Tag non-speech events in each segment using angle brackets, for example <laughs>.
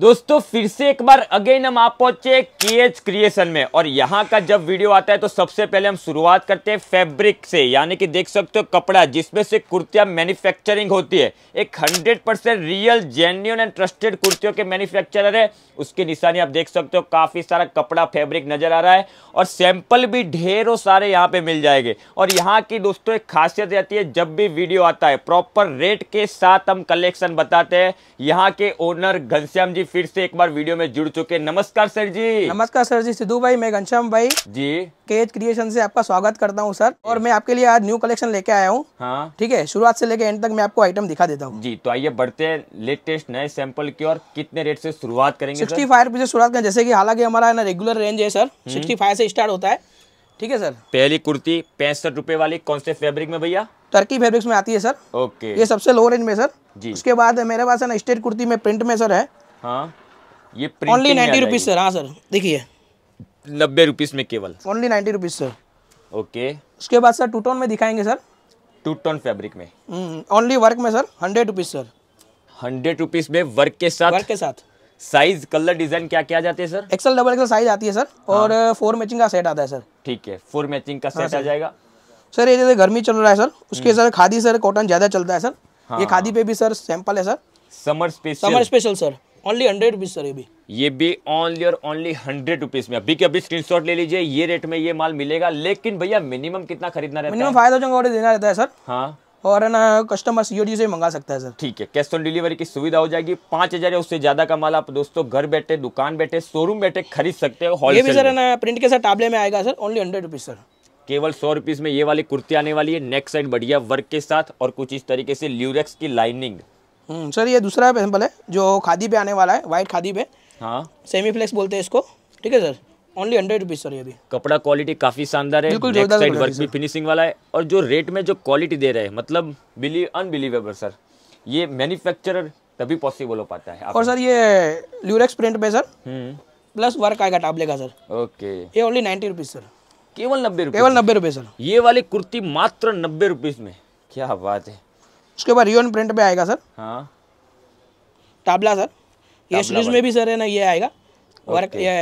दोस्तों फिर से एक बार अगेन हम आप पहुंचे के एच क्रिएशन में और यहाँ का जब वीडियो आता है तो सबसे पहले हम शुरुआत करते हैं फैब्रिक से यानी कि देख सकते हो कपड़ा जिसमें से कुर्तियां मैन्युफैक्चरिंग होती है एक 100 percent real genuine and trusted कुर्तियों के मैन्युफैक्चरर है उसकी निशानी आप देख सकते हो काफ़ी सारा कपड़ा फैब्रिक नजर आ रहा है और सैंपल भी ढेरों सारे यहाँ पे मिल जाएंगे और यहाँ की दोस्तों एक खासियत रहती है जब भी वीडियो आता है प्रॉपर रेट के साथ हम कलेक्शन बताते हैं यहाँ के ओनर घनश्याम जी फिर से एक बार वीडियो में जुड़ चुके नमस्कार सर जी नमस्कार सर जी सिद्धू भाई मैं घनश्याम भाई जी केज क्रिएशन से आपका स्वागत करता हूँ सर और मैं आपके लिए आज न्यू कलेक्शन लेके आया हूँ हाँ ठीक है शुरुआत से लेके एंड तक मैं आपको आइटम दिखा देता हूँ जी तो आइए बढ़ते हैं लेटेस्ट नए सैंपल की और कितने रेट से शुरुआत करेंगे सिक्सटी फाइव से शुरुआत करें जैसे की हालांकि हमारा ना रेगुलर रेंज है सर सिक्सटी हम्म। फाइव से स्टार्ट होता है ठीक है सर पहली कुर्ती पैंसठ रुपए वाली कौन से फेब्रिक में भैया टर्की फैब्रिक्स में आती है सर ओके ये सबसे लो रेंज में सर जी उसके बाद मेरे पास है ना स्टेट कुर्ती में प्रिंट में सर है हाँ ये ओनली नाइन्टी रुपीज़ सर हाँ सर देखिए नब्बे रुपीज़ में केवल only ninety rupees sir okay उसके बाद सर टू टोन में दिखाएंगे सर टू टोन फैब्रिक में ओनली हम्म, वर्क में sir hundred rupees sir hundred rupees में वर्क के साथ वर्क के साथ साइज कलर डिजाइन क्या क्या जाते हैं sir XL double XL size आती है सर और हाँ। मैचिंग uh, का सेट आता है सर ठीक है फोर मैचिंग का सेट हाँ, आ जाएगा सर ये जैसे गर्मी चल रहा है सर उसके hmm. Sir khadi sir cotton ज्यादा चलता है सर हाँ। ये खादी पे भी सर सैंपल है sir summer special summer special sir only hundred rupees sir अभी ये भी ओनली और ओनली हंड्रेड रुपीज में अभी के अभी स्क्रीनशॉट ले लीजिए ये रेट में ये माल मिलेगा लेकिन भैया मिनिमम कितना खरीदना रहता मिनिमम फाइव थाउजेंड ऑर्डर देना रहता है सर हाँ और ना कस्टमर सीओडी से मंगा सकता है सर ठीक है कैश ऑन डिलीवरी की सुविधा हो जाएगी पांच हजार या उससे ज्यादा का माल आप दोस्तों घर बैठे दुकान बैठे शोरूम बैठे खरीद सकते हो ये भी सर ना प्रिंट के साथ टाबले में आएगा sir only hundred rupees sir केवल सौ रुपीज में ये वाली कुर्ती आने वाली है नेक साइड बढ़िया वर्क के साथ और कुछ इस तरीके से ल्यूरेक्स की लाइनिंग हम्म, सर ये दूसरा सैम्पल है जो खादी पे आने वाला है वाइट खादी पे हाँ सेमी फ्लेक्स बोलते हैं इसको ठीक है sir only hundred rupees sir ये भी कपड़ा क्वालिटी काफी शानदार है बिल्कुल वर्क भी फिनिशिंग वाला है और जो रेट में जो क्वालिटी दे रहे हैं मतलब बिलीव अनबिलीवेबल सर ये मैन्युफैक्चरर तभी पॉसिबल हो पाता है और सर ये ल्यूरेक्स प्रिंट पे सर प्लस वर्क आएगा टाबले का सर ओके ये ओनली नाइन्टी रुपीज सर केवल नब्बे केवल नब्बे रुपये सर ये वाली कुर्ती मात्र नब्बे रुपीज में क्या बात है उसके बाद रियोन प्रिंट पे आएगा सर हाँ टाबला सर ये स्लीव में भी सर है ना ये आएगा वर्क ये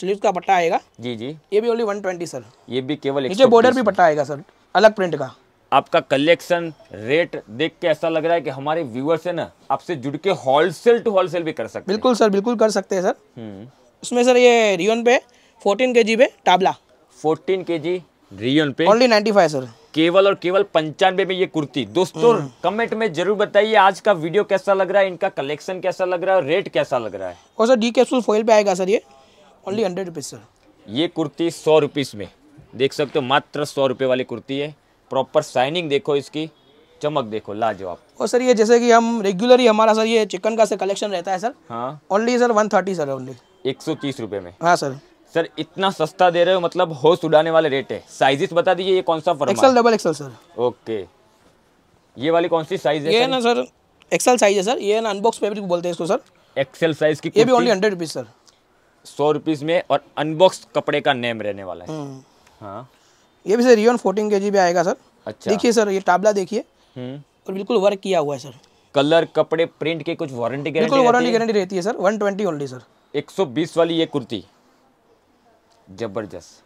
स्लीव का पट्टा आएगा जी जी ये भी ओनली वन ट्वेंटी सर ये भी केवल नीचे बॉर्डर भी पट्टा आएगा सर अलग प्रिंट का आपका कलेक्शन रेट देख के ऐसा लग रहा है कि हमारे व्यूअर्स है ना आपसे जुड़ के होलसेल टू होलसेल भी कर सकते बिल्कुल सर बिल्कुल कर सकते हैं सर हम्म। उसमें सर ये रियोन पे फोर्टीन के जी पे टाबला फोर्टीन के जी रियोन पे ओनली नाइन्टी फाइव सर केवल और केवल पंचानवे में ये कुर्ती दोस्तों कमेंट हम्म। में जरूर बताइए आज का वीडियो कैसा लग रहा है इनका कलेक्शन कैसा लग रहा है रेट कैसा लग रहा है और सर डी कैप्सूल फॉइल पे आएगा सर ये ओनली हंड्रेड रुपीज़ सर ये कुर्ती सौ रुपीज़ में देख सकते हो मात्र सौ रुपये वाली कुर्ती है प्रॉपर साइनिंग देखो इसकी चमक देखो लाजवाब और सर ये जैसे कि हम रेगुलरली हमारा सर ये चिकन का से कलेक्शन रहता है सर हाँ only sir one thirty sir only एक सौ तीस रुपये में हाँ सर सर इतना सस्ता दे रहे हो मतलब होश उड़ाने वाले रेट है साइजेस बता दीजिए ये कौन सा फर्मा XL double XL sir okay ये वाली कौन सी साइज है ये ना सर एक्सल साइज है सर ये ना अनबॉक्स फैब्रिक बोलते हैं इसको सर एक्सल साइज की ये भी ओनली हंड्रेड रुपीज सर सौ रुपीज में और अनबॉक्स कपड़े का नेम रहने वाला है हम्म। हाँ ये भी सर रियन फोर्टीन के भी आएगा सर अच्छा देखिए सर ये टाबला देखिए हम्म। और बिल्कुल वर्क किया हुआ है सर कलर कपड़े प्रिंट के कुछ वारंटी गारंटी बिल्कुल वारंटी गारंटी रहती है सर 120 ओनली सर 120 वाली ये कुर्ती जबरदस्त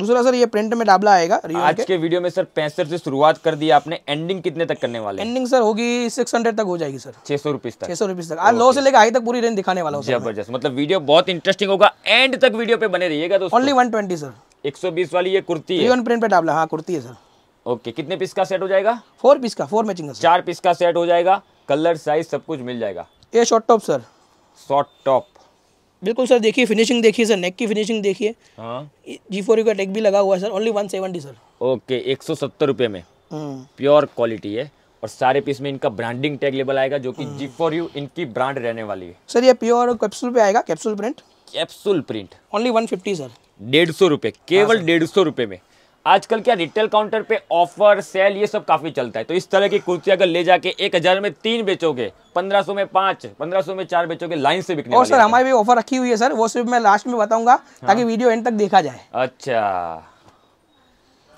दूसरा सर ये प्रिंट में डाबला आएगा आज के, के वीडियो में सर पैंसठ से शुरुआत कर दी आपने एंडिंग कितने तक करने वाले एंडिंग सर होगी सिक्स हंड्रेड तक हो जाएगी सर छह सौ रुपीज तक छह सौ रुपीज तक आज लो से लेकर आई तक पूरी रेंज दिखाने वाला जबरदस्त मतलब वीडियो बहुत इंटरेस्टिंग होगा एंड तक वीडियो पे बने रहिएगा तो ओनली वन ट्वेंटी सर एक सौ बीस वाली ये कुर्ती है प्रिंट पे डाबला हाँ कुर्ती है सर ओके कितने पीस का सेट हो जाएगा फोर पीस का फोर मैचिंग चार पीस का सेट हो जाएगा कलर साइज सब कुछ मिल जाएगा ये short top sir short top बिल्कुल सर देखिए फिनिशिंग देखिए सर नेक की फिनिशिंग देखिए जी हाँ। फोर का टेक भी लगा हुआ है sir only one seventy sir okay एक सौ सत्तर रुपये में प्योर हम्म। क्वालिटी है और सारे पीस में इनका ब्रांडिंग टैग लेबल आएगा जो कि जी फॉर यू इनकी ब्रांड रहने वाली है सर ये प्योर कैप्सूल पे आएगा capsule print capsule print only one fifty sir डेढ़ सौ रुपये केवल हाँ, डेढ़ सौ रुपये में आजकल क्या रिटेल काउंटर पे ऑफर सेल ये सब काफ़ी चलता है तो इस तरह की कुर्सी अगर ले जाके एक हज़ार में तीन बेचोगे पंद्रह सौ में पांच पंद्रह सौ में चार बेचोगे लाइन से बिकने और सर हमारी भी ऑफर रखी हुई है सर वो सिर्फ मैं लास्ट में बताऊंगा हाँ। ताकि वीडियो एंड तक देखा जाए अच्छा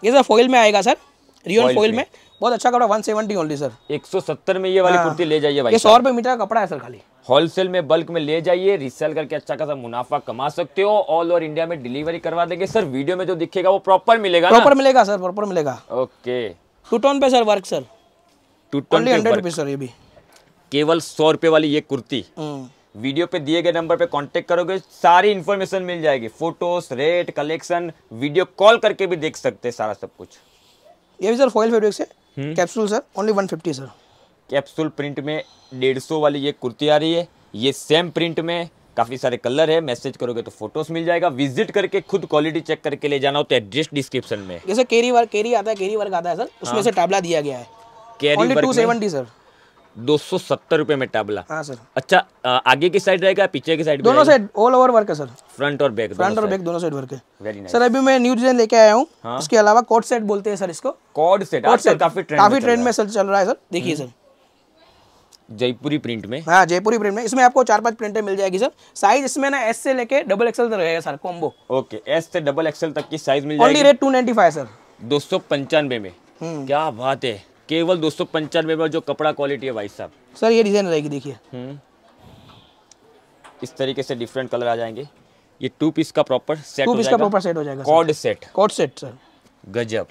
ये सर फॉइल में आएगा सर रियल फॉइल में बहुत अच्छा कपड़ा वन सेवेंटी ओनली सर एक सौ सत्तर में ये वाली हाँ। कुर्ती ले जाइए भाई सौ रुपये मीटर का कपड़ा है सर खाली होलसेल में बल्क में ले जाइए रिसेल करके अच्छा खासा मुनाफा कमा सकते हो ऑल ओवर इंडिया में डिलीवरी करवा देंगे सर वीडियो में जो दिखेगा वो प्रॉपर मिलेगा प्रॉपर मिलेगा सर प्रॉपर मिलेगा ओके टू टोन पे sir work sir two tone sir ये भी केवल सौ रुपए वाली ये कुर्ती वीडियो हम्म। पे दिए गए नंबर पे कांटेक्ट करोगे सारी इन्फॉर्मेशन मिल जाएगी photos rate collection video call करके भी देख सकते हैं सारा सब कुछ ये भी सर फॉइल फेब्रिक से capsule sir only 150 sir capsule print में डेढ़ सौ वाली ये कुर्ती आ रही है ये सेम प्रिंट में काफ़ी सारे कलर है मैसेज करोगे तो फोटोज मिल जाएगा विजिट करके खुद क्वालिटी चेक करके ले जाना होता है एड्रेस डिस्क्रिप्शन में जैसे केरी वर्क केरी आता है केरी वर्क आता है सर उसमें हाँ। से टाबला दिया गया है केरी वर्क 270 सर दो सौ सत्तर रुपये में टाबला हाँ सर अच्छा आगे की साइड रहेगा पीछे की साइड दोनों साइड ऑल ओवर वर्क है सर फ्रंट और बैक फ्रंट और बैक दोनों साइड वर्क है nice. सर अभी मैं न्यू डिजाइन लेके आया हूँ हाँ? उसके अलावा कोड सेट बोलते हैं सर इसको कोड सेट कोड सेट काफी ट्रेंड में चल रहा है सर देखिए सर हम्म। जयपुरी प्रिंट में हाँ जयपुरी प्रिंट में इसमें आपको चार पांच प्रिंटें मिल जाएगी सर साइज इसमें ना एस से लेके डबल एक्सएल तक रहेगा सर कॉम्बो ओके एस से डबल एक्सएल तक की साइज मिल जाएगी rate two ninety five sir दो सौ पंचानवे में हम्म। क्या बात है केवल दो सौ पंचानवे में जो कपड़ा क्वालिटी है भाई साहब सर ये डिजाइन रहेगी देखिए हम्म। इस तरीके से डिफरेंट कलर आ जाएंगे ये टू पीस का प्रॉपर सेट टू पीस का प्रॉपर सेट हो जाएगा coord set coord set sir गजब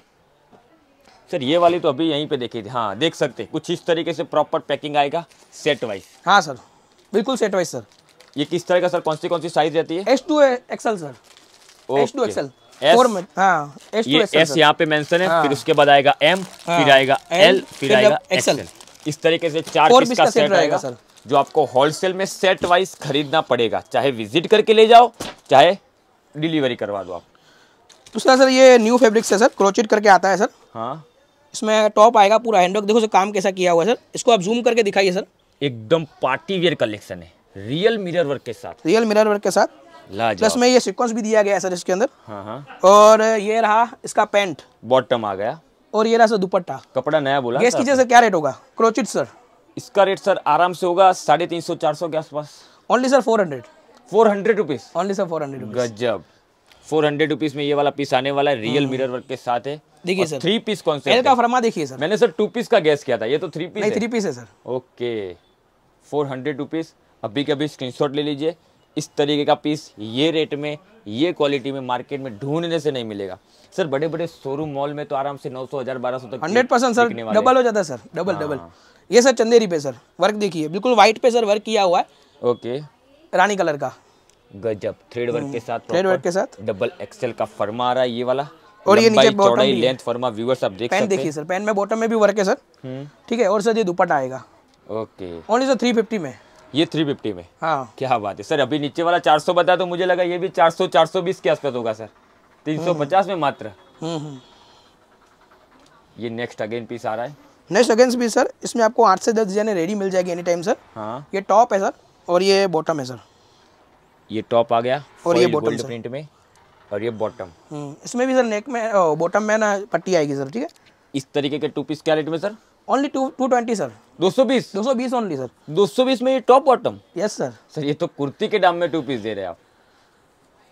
सर ये वाली तो अभी यहीं पे देखी थी हाँ देख सकते कुछ इस तरीके से प्रॉपर पैकिंग आएगा सेट वाइज हाँ सर बिल्कुल सेट वाइज सर ये किस तरह का सर कौन सी कौन सी साइज रहती है S to XL sir S to XL S यहाँ पे मेंशन है हाँ। फिर उसके बाद आएगा एम हाँ। फिर आएगा एल फिर आएगा एक्सएल इस तरीके से चार पीस का सेट रहेगा सर जो आपको होलसेल में सेट वाइज खरीदना पड़ेगा चाहे विजिट करके ले जाओ चाहे डिलीवरी करवा दो आप दूसरा सर ये न्यू फैब्रिक्स है सर क्रोचेट करके आता है सर हाँ इसमें टॉप आएगा पूरा हैंडवर्क देखो सर काम कैसा किया हुआ है सर इसको आप जूम करके दिखाइए सर एकदम पार्टी वेयर कलेक्शन है रियल मिरर वर्क के साथ रियल मिरर वर्क के साथ प्लस में ये सिक्वेंस भी दिया गया है सर इसके अंदर हाँ, हाँ। और ये रहा इसका पेंट बॉटम आ गया और ये रहा सर दुपट्टा कपड़ा नया बोला गेस कीजिए सर क्या रेट होगा क्रोचिट सर इसका रेट सर आराम से होगा साढ़े तीन सौ चार सौ के आसपास only sir four hundred four hundred rupees only sir four hundred गजब फोर हंड्रेड रुपीज में ये वाला पीस आने वाला है रियल मिरर वर्क के साथ है देखिए सर थ्री पीस कौन सा एल का फरमा देखिए सर मैंने सर टू पीस का गैस किया था ये तो थ्री पीस नहीं थ्री पीस है sir okay four hundred rupees अभी के अभी स्क्रीनशॉट ले लीजिए इस तरीके का पीस ये रेट में ये क्वालिटी में मार्केट में ढूंढने से नहीं मिलेगा सर बड़े बड़े शोरूम मॉल में तो आराम से 900 हजार 1200 तक हंड्रेड परसेंट सर डबल हो जाता है सर डबल डबल हाँ। ये सर चंदेरी पे सर वर्क देखिए बिल्कुल व्हाइट पे सर वर्क किया हुआ है ओके रानी कलर का गजब थ्रेड वर्क के साथ थ्रेड हम्म। वर्क के साथ डबल एक्सेल का फरमा आ रहा है ये वाला और ये नीचे चौड़ाई लेंथ फॉर्मा व्यूअर्स आप देख सकते हैं देखिए सर पैन में बॉटम में भी वर्क है सर हम्म। ठीक है और सर ये दुपट्टा आएगा ओके ओनली सर 350 में ये 350 में हाँ क्या बात है सर अभी नीचे वाला 400 बता तो मुझे लगा ये भी 400 420 के आसपास होगा सर 350 में मात्र हम्म, हम्म, ये नेक्स्ट अगेन पीस आ रहा है नेक्स्ट अगेन पीस सर इसमें आपको आठ से दस डिजाइन रेडी मिल जाएगी एनी टाइम सर हाँ ये टॉप है सर और ये बॉटम है सर ये टॉप आ गया और ये बॉटम प्रिंट में और ये बॉटम हम्म, इसमें भी सर नेक में बॉटम में ना पट्टी आएगी सर ठीक है इस तरीके के टू पीस क्या रेट में sir only two two twenty sir दो सौ बीस दो सौ बीस ओनली सर दो सौ बीस में ये top bottom yes sir sir ये तो कुर्ती के दाम में टू पीस दे रहे हैं आप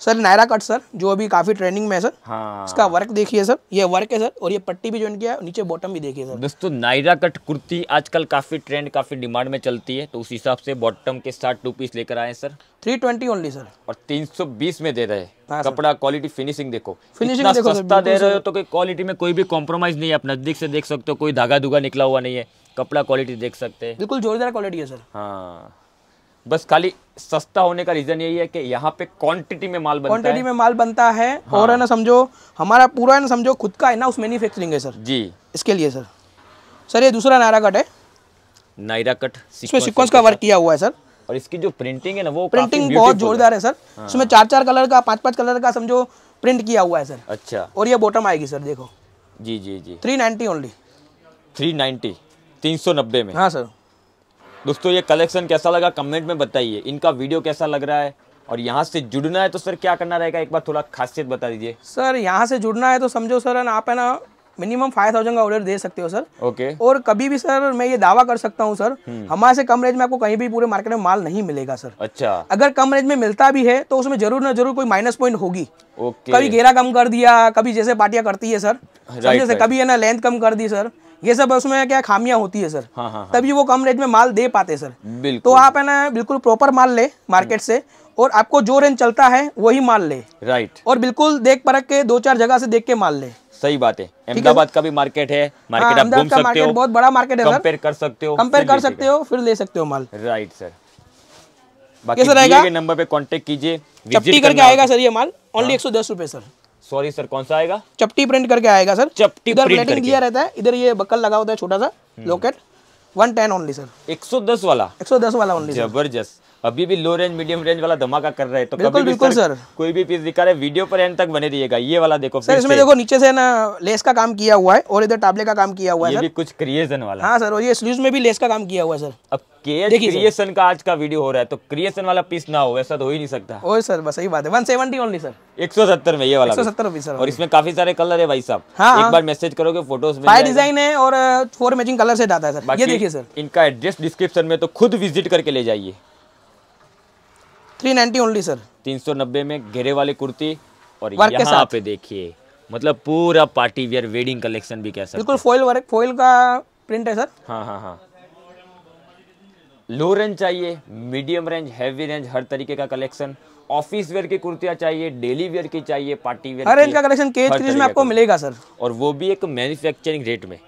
सर नायरा कट सर जो अभी काफी ट्रेंडिंग में है सर हाँ। इसका वर्क देखिए सर ये वर्क है सर और ये पट्टी भी ज्वाइन किया है नीचे बॉटम भी देखिए सर दोस्तों नायरा कट कुर्ती आजकल काफी ट्रेंड काफी डिमांड में चलती है तो उस हिसाब से बॉटम के साथ टू पीस लेकर आए sir three twenty only sir और तीन सौ बीस में दे रहे हाँ कपड़ा क्वालिटी फिनिशिंग देखो फिनिशिंग देखो सस्ता दे रहे हो तो क्वालिटी में कोई भी कॉम्प्रोमाइज नहीं है आप नजदीक से देख सकते हो कोई धागा धुगा निकला हुआ नहीं है कपड़ा क्वालिटी देख सकते हैं बिल्कुल जोरदार क्वालिटी है सर हाँ बस खाली सस्ता होने का रीजन यही है कि यहाँ पे क्वांटिटी में माल बनता है क्वांटिटी में माल बनता है हाँ। और है ना समझो हमारा पूरा है ना समझो खुद का है ना उस मैन्युफैक्चरिंग है सर जी इसके लिए सर सर ये दूसरा नायरा कट है नायरा कट इसमें सिक्वेंस का वर्क किया हुआ है सर और इसकी जो प्रिंटिंग है ना वो प्रिंटिंग बहुत जोरदार है सर हाँ। इसमें चार चार कलर का पांच पांच कलर का समझो प्रिंट किया हुआ है सर अच्छा और ये बॉटम आएगी सर देखो जी जी जी three ninety only three ninety तीन सौ नब्बे में हाँ सर दोस्तों ये कलेक्शन कैसा लगा कमेंट में बताइए इनका वीडियो कैसा लग रहा है और यहाँ से जुड़ना है तो सर क्या करना रहेगा एक बार थोड़ा खासियत बता दीजिए सर यहाँ से जुड़ना है तो समझो सर आप है ना मिनिमम फाइव थाउजेंड का ऑर्डर दे सकते हो सर ओके okay. और कभी भी सर मैं ये दावा कर सकता हूँ सर हम्म। हमारे से कम रेंज में आपको कहीं भी पूरे मार्केट में माल नहीं मिलेगा सर अच्छा अगर कम रेंज में मिलता भी है तो उसमें जरूर ना जरूर कोई माइनस पॉइंट होगी okay. कभी घेरा कम कर दिया कभी जैसे पार्टियां करती है सर right, समझे right. कभी है ना लेंथ कम कर दी सर ये सब उसमें क्या खामियां होती है सर हाँ, हाँ, हाँ, तभी वो कम रेंज में माल दे पाते सर तो आप है ना बिल्कुल प्रॉपर माल ले मार्केट से और आपको जो रेंज चलता है वही माल ले राइट और बिल्कुल देख परख के दो चार जगह से देख के माल ले सही बात है अहमदाबाद का भी मार्केट है मार्केट हाँ, आप घूम सकते हो बहुत बड़ा मार्केट है कंपेयर कर सकते हो कंपेयर कर सकते हो फिर ले सकते हो माल राइट सर बाकी नंबर पे कॉन्टेक्ट कीजिए करके आएगा सर ये माल ओनली हाँ। एक सौ दस रुपए सर सॉरी सर कौन सा आएगा चपटी प्रिंट करके आएगा सर चपटी इधर प्लेटिंग दिया रहता है इधर ये बकल लगा होता है छोटा सा locket one ten only sir एक सौ दस वाला एक सौ दस वाला ओनली जबरदस्त अभी भी लो रेंज मीडियम रेंज वाला धमाका कर रहे हैं तो बिल्कुल बिल्कुल सर कोई भी पीस दिखा रहे वीडियो पर एंड तक बने रहिएगा ये वाला देखो सर इसमें देखो नीचे से ना लेस का काम किया हुआ है और इधर टाबले का काम किया हुआ है भी कुछ क्रिएशन वाला हाँ सर और ये स्लीव में भी लेस का काम किया हुआ है सर अब क्रिएशन का आज का वीडियो हो रहा है तो क्रिएशन वाला पीस ना हो ऐसा तो हो ही नहीं सकता सर बस सही बात है 170 ओनली सर 170 में ये वाला 170 सर और इसमें काफी सारे कलर है भाई साहब हाँ, एक हाँ। बार मैसेज करोगे फोटोज में फाइव डिजाइन है और फोर मैचिंग कलर से आता है सर ये देखिए सर इनका एड्रेस डिस्क्रिप्शन में तो खुद विजिट करके ले जाइए थ्री नाइनटी ओनली सर तीन सौ नब्बे में घेरे वाली कुर्ती और वर्क यहाँ पे देखिए मतलब पूरा पार्टी वेयर वेडिंग कलेक्शन भी कैसा बिल्कुल फॉइल वर्क फॉइल का प्रिंट है सर हाँ हाँ हाँ लो रेंज चाहिए मीडियम रेंज हैवी रेंज हर तरीके का कलेक्शन ऑफिस वेयर की कुर्तियां चाहिए डेली वेयर की चाहिए पार्टी वेयर हर रेंज का कलेक्शन के थ्रीज में आपको मिलेगा सर और वो भी एक मैन्युफैक्चरिंग रेट में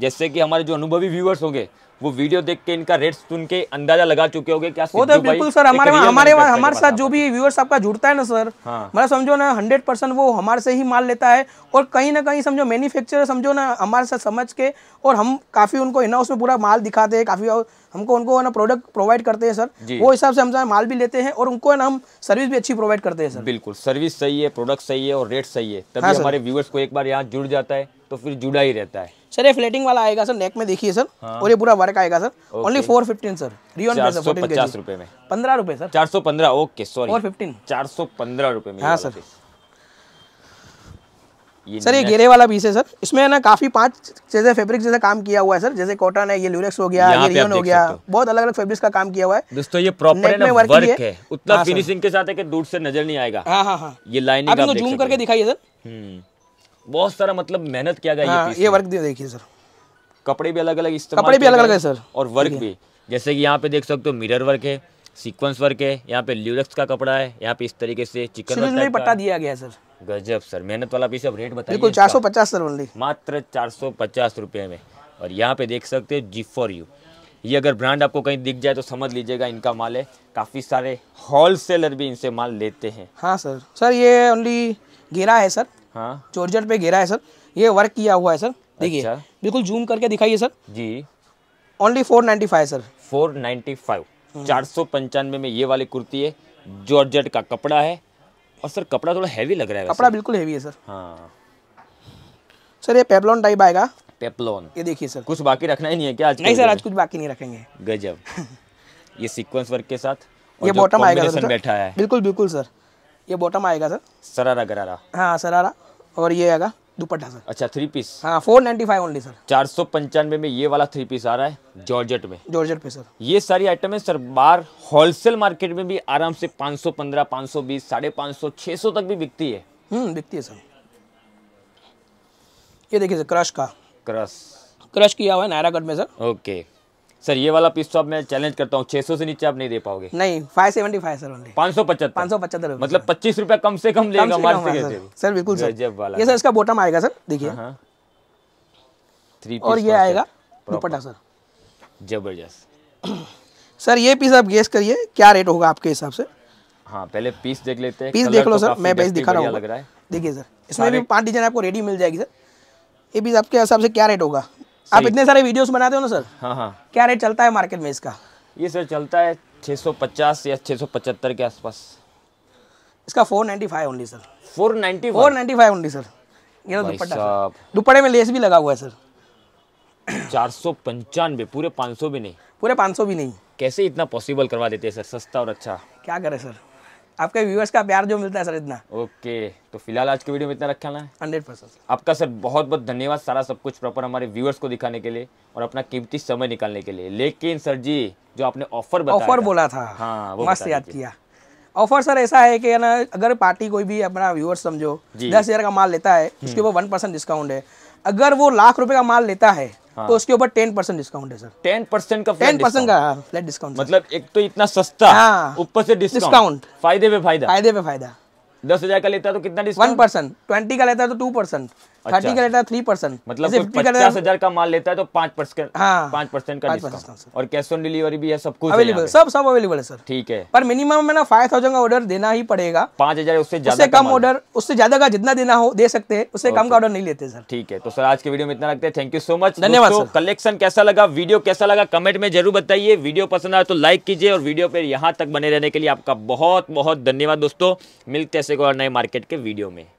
जैसे कि हमारे जो अनुभवी व्यूअर्स होंगे वो वीडियो देख के इनका रेट सुन के अंदाजा लगा चुके होंगे क्या वो तो बिल्कुल सर हमारे हमारे हमारे साथ जो भी व्यूअर्स आपका जुड़ता है ना सर हाँ। मतलब समझो ना हंड्रेड परसेंट वो हमारे से ही माल लेता है और कहीं ना कहीं समझो मैन्युफैक्चरर समझो ना हमारे साथ समझ के और हम काफ़ी उनको इन हाउस में पूरा माल दिखाते हैं काफ़ी हमको उनको ना प्रोडक्ट प्रोवाइड करते हैं सर वो हिसाब से हम माल भी लेते हैं और उनको ना हम सर्विस भी अच्छी प्रोवाइड करते हैं सर बिल्कुल सर्विस सही है प्रोडक्ट सही है और रेट सही है तभी हाँ, हमारे व्यूअर्स को एक बार यहाँ जुड़ जाता है तो फिर जुड़ा ही रहता है सर ये फ्लेटिंग वाला आएगा सर नेक में देखिए सर हाँ। और ये पूरा वर्क आएगा sir only four fifteen sir रियन पचास रुपए में पंद्रह रुपए सर चार सौ पंद्रह ओके सॉरी फोर फिफ्टीन चार सौ पंद्रह रुपए में हाँ सर ये सर ये घेरे वाला पीस है सर इसमें है ना काफी पांच जैसे फैब्रिक जैसे काम किया हुआ है सर जैसे कॉटन है ये ल्यूरेक्स हो गया ये रियन हो गया बहुत अलग अलग फैब्रिक्स का काम किया हुआ है दोस्तों ये प्रॉपर है वर्क, वर्क है उतना फिनिशिंग हाँ, के साथ है कि दूर से नजर नहीं आएगा हाँ हाँ हाँ ये लाइन जूम करके दिखाइए सर बहुत सारा मतलब मेहनत किया गया हाँ, ये, ये वर्क देखिए सर कपड़े भी अलग अलग इस्तेमाल कपड़े भी अलग अलग है सर और वर्क भी जैसे कि यहाँ पे देख सकते हो मिरर वर्क है सीक्वेंस वर्क है यहाँ पे ल्यूरक्स का कपड़ा है यहाँ पे इस तरीके से चिकन में पट्टा दिया गया सर गजब सर मेहनत वाला पीस रेट बताइए बिल्कुल चार सौ पचास सर ओनली मात्र चार सौ पचास रुपये में और यहाँ पे देख सकते हो जी फॉर यू ये अगर ब्रांड आपको कहीं दिख जाए तो समझ लीजिएगा इनका माल है काफ़ी सारे होलसेलर भी इनसे माल लेते हैं हाँ सर सर ये ओनली घेरा है सर हाँ चोरजट पे घेरा है सर ये वर्क किया हुआ है सर देखिए अच्छा। बिल्कुल जूम करके दिखाइए सर जी only four ninety five sir four ninety five चार सौ पंचानवे में ये वाली कुर्ती है जॉर्जेट का कपड़ा है और सर कपड़ा थोड़ा हैवी लग रहा है कपड़ा बिल्कुल हैवी है सर हाँ सर ये पेपलॉन टाइप आएगा पेपलॉन ये देखिए सर कुछ बाकी रखना ही नहीं है क्या आज नहीं सर आज कुछ बाकी नहीं रखेंगे गजब <laughs> ये सिक्वेंस वर्क के साथ ये बॉटम आएगा सर बैठा है बिल्कुल बिल्कुल सर ये बॉटम आएगा सर सरारा गरारा हाँ सरारा और ये आएगा दुपट्टा सर अच्छा थ्री पीस हाँ four ninety five only sir चार सौ पंचानवे में ये वाला थ्री पीस आ रहा है जॉर्जेट में जॉर्जेट पे सर ये सारी आइटम है सर बार होलसेल मार्केट में भी आराम से पाँच सौ पंद्रह पाँच सौ बीस साढ़े पाँच सौ छः सौ तक भी बिकती है हम्म, बिकती है सर ये देखिए सर क्रश का क्रश क्रश किया हुआ है नायरागढ़ में सर ओके सर ये वाला पीस तो आप मैं चैलेंज करता हूँ 600 से नीचे आप नहीं दे पाओगे नहीं फाइव सेवेंटी फाइव सर पाँच सौ पचहत्तर पाँच सौ पचहत्तर मतलब पच्चीस रुपया कम से कम लेगा हमारे से सर बिल्कुल सर जब वाला ये सर इसका बॉटम आएगा सर देखिए हाँ, हाँ। और ये आएगा दुपट्टा सर जबरदस्त सर <clears throat> ये पीस आप गेस करिए क्या रेट होगा आपके हिसाब से हाँ पहले पीस देख लेते हैं पीस देख तो लो सर मैं पीस दिखा रहा हूँ लग रहा है देखिए सर इसमें भी पाँच डिजाइन आपको रेडी मिल जाएगी सर ये पीस आपके हिसाब से क्या रेट होगा आप इतने सारे वीडियोस बनाते हो ना सर हाँ हाँ क्या रेट चलता है मार्केट में इसका ये सर चलता है 650 या 675 के आसपास इसका 495 ओनली सर 495 495 ओनली सर ये तो दुपट्टा दुपट्टे में लेस भी लगा हुआ है सर चार सौ पंचानवे पूरे पाँच सौ भी नहीं पूरे पाँच सौ भी नहीं कैसे इतना पॉसिबल करवा देते हैं सर सस्ता और अच्छा क्या करें सर आपके व्यूअर्स का प्यार जो मिलता है सर इतना ओके तो फिलहाल आज के वीडियो में इतना रखा ना हंड्रेड परसेंट आपका सर बहुत बहुत धन्यवाद सारा सब कुछ प्रॉपर हमारे व्यूअर्स को दिखाने के लिए और अपना कीमती समय निकालने के लिए लेकिन सर जी जो आपने ऑफर ऑफर बोला था हाँ मस्त याद किया ऑफर सर ऐसा है कि ना अगर पार्टी कोई भी अपना व्यूअर्स समझो दस हजार का माल लेता है उसके हम्म। ऊपर वन परसेंट डिस्काउंट है अगर वो लाख रुपए का माल लेता है हाँ। तो उसके ऊपर टेन परसेंट डिस्काउंट है सर टेन परसेंट का टेन परसेंट का फ्लैट हाँ, डिस्काउंट मतलब एक तो इतना सस्ता हाँ, ऊपर से डिस्काउंट फायदे पे फायदा फायदे पे फायदा दस हजार का लेता तो कितना वन परसेंट ट्वेंटी का लेता है तो टू परसेंट अच्छा। थर्टी का रहता थ्री परसेंट मतलब पचास हजार का माल लेता है तो पांच परसेंट हाँ, पांच परसेंट का डिस्काउंट और कैश ऑन डिलीवरी भी है सब कुछ अवेलेबल सब सब अवेलेबल है सर ठीक है पर मिनिमम में ना फाइव थाउजेंड का ऑर्डर देना ही पड़ेगा पांच हजार उससे ज्यादा कम ऑर्डर उससे ज्यादा का जितना देना हो दे सकते हैं उससे कम का ऑर्डर नहीं लेते सर ठीक है तो सर आज के वीडियो में इतना लगता है थैंक यू सो मच धन्यवाद कलेक्शन कैसा लगा वीडियो कैसा लगा कमेंट में जरूर बताइए वीडियो पसंद आया तो लाइक कीजिए और वीडियो पर यहाँ तक बने रहने के लिए आपका बहुत बहुत धन्यवाद दोस्तों मिलते ऐसे को नए मार्केट के वीडियो में